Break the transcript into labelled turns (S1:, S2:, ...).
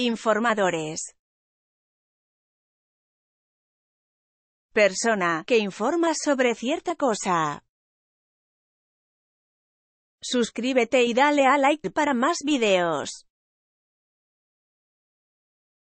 S1: Informadores. Persona que informa sobre cierta cosa. Suscríbete y dale a like para más videos.